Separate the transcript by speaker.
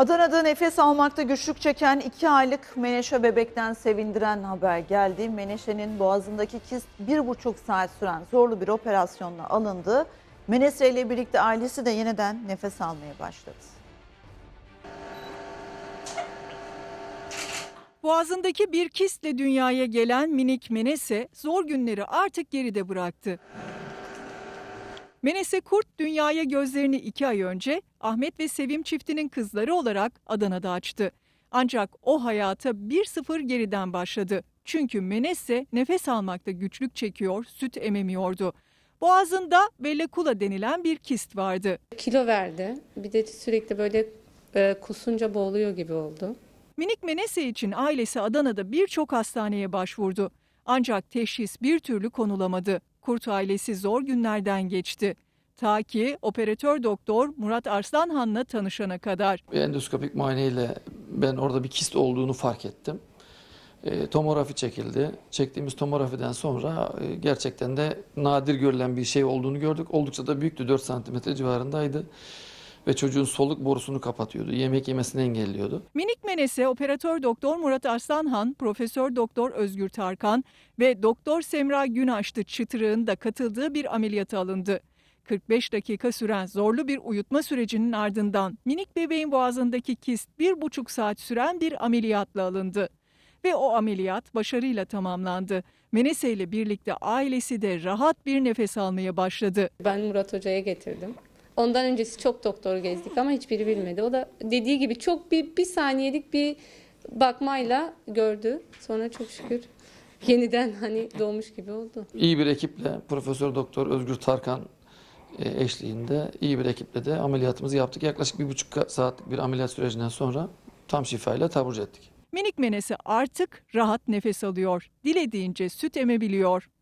Speaker 1: Adana'da nefes almakta güçlük çeken 2 aylık Meneşe bebekten sevindiren haber geldi. Meneşe'nin boğazındaki kist 1,5 saat süren zorlu bir operasyonla alındı. Meneşe ile birlikte ailesi de yeniden nefes almaya başladı. Boğazındaki bir kistle dünyaya gelen minik Menese zor günleri artık geride bıraktı. Menese Kurt dünyaya gözlerini iki ay önce Ahmet ve Sevim çiftinin kızları olarak Adana'da açtı. Ancak o hayata 1-0 geriden başladı. Çünkü Menese nefes almakta güçlük çekiyor, süt ememiyordu. Boğazında velekula denilen bir kist vardı.
Speaker 2: Kilo verdi. Bir de sürekli böyle e, kusunca boğuluyor gibi oldu.
Speaker 1: Minik Menese için ailesi Adana'da birçok hastaneye başvurdu. Ancak teşhis bir türlü konulamadı. Kurt ailesi zor günlerden geçti. Ta ki operatör doktor Murat Arslanhan'la tanışana kadar.
Speaker 3: Endoskopik muayeneyle ben orada bir kist olduğunu fark ettim. E, tomografi çekildi. Çektiğimiz tomografiden sonra e, gerçekten de nadir görülen bir şey olduğunu gördük. Oldukça da büyüktü 4 santimetre civarındaydı ve çocuğun soluk borusunu kapatıyordu. Yemek yemesini engelliyordu.
Speaker 1: Minik Menes'e operatör doktor Murat Arslanhan, profesör doktor Özgür Tarkan ve doktor Semra Günaşlı çıtırığın da katıldığı bir ameliyata alındı. 45 dakika süren zorlu bir uyutma sürecinin ardından minik bebeğin boğazındaki kist 1,5 saat süren bir ameliyatla alındı. Ve o ameliyat başarıyla tamamlandı. Menese ile birlikte ailesi de rahat bir nefes almaya başladı.
Speaker 2: Ben Murat Hoca'ya getirdim. Ondan öncesi çok doktor gezdik ama hiçbiri bilmedi. O da dediği gibi çok bir, bir saniyelik bir bakmayla gördü. Sonra çok şükür yeniden hani doğmuş gibi oldu. İyi
Speaker 3: bir ekiple Profesör Doktor Özgür Tarkan e, eşliğinde iyi bir ekiple de ameliyatımızı yaptık. Yaklaşık bir buçuk saatlik bir ameliyat sürecinden sonra tam şifayla taburcu ettik.
Speaker 1: Minik menesi artık rahat nefes alıyor. Dilediğince süt emebiliyor.